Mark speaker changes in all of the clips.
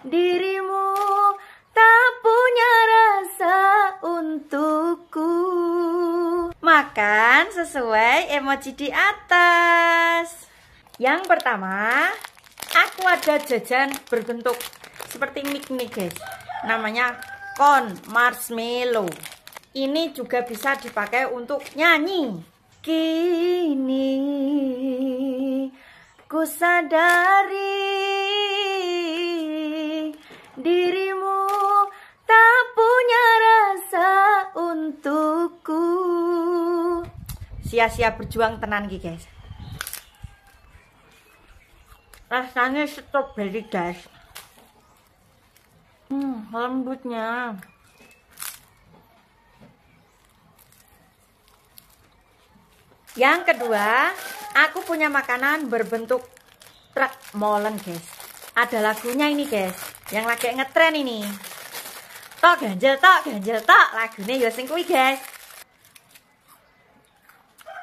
Speaker 1: Dirimu tak punya rasa untukku Makan sesuai emoji di atas Yang pertama Aku ada jajan berbentuk seperti mic nih guys Namanya con marshmallow Ini juga bisa dipakai untuk nyanyi Kini ku sadari dirimu tak punya rasa untukku sia-sia berjuang tenan gitu guys rasanya strawberry guys hmm, lembutnya yang kedua aku punya makanan berbentuk truk molen guys ada lagunya ini guys yang lagi ngetren ini tok ganjel tok ganjel tok lagunya yo sing guys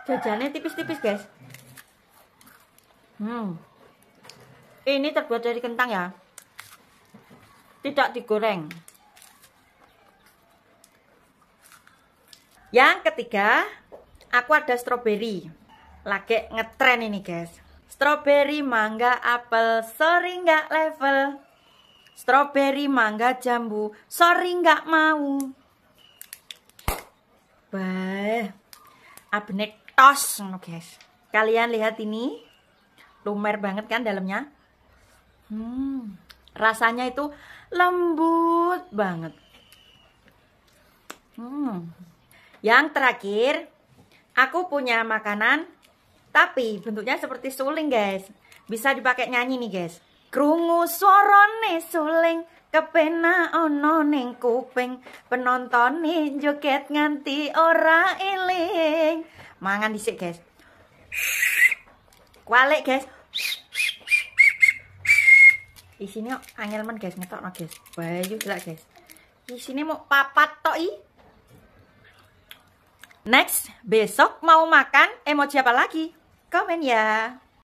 Speaker 1: jajannya tipis-tipis guys hmm ini terbuat dari kentang ya tidak digoreng yang ketiga aku ada stroberi lagi ngetren ini guys Strawberry, mangga, apel, sorry nggak level. Strawberry, mangga, jambu, sorry nggak mau. wah abnek tos, guys. Kalian lihat ini, lumer banget kan dalamnya. Hmm, rasanya itu lembut banget. Hmm. Yang terakhir, aku punya makanan tapi bentuknya seperti suling guys Bisa dipakai nyanyi nih guys Krungu suarone suling kepena ono neng kuping penonton joget nganti ora iling mangan disik guys kualik guys Di sini angel angelman guys no guys bayu gila guys Di sini mau papat toi. next besok mau makan emoji eh, apa lagi Comment và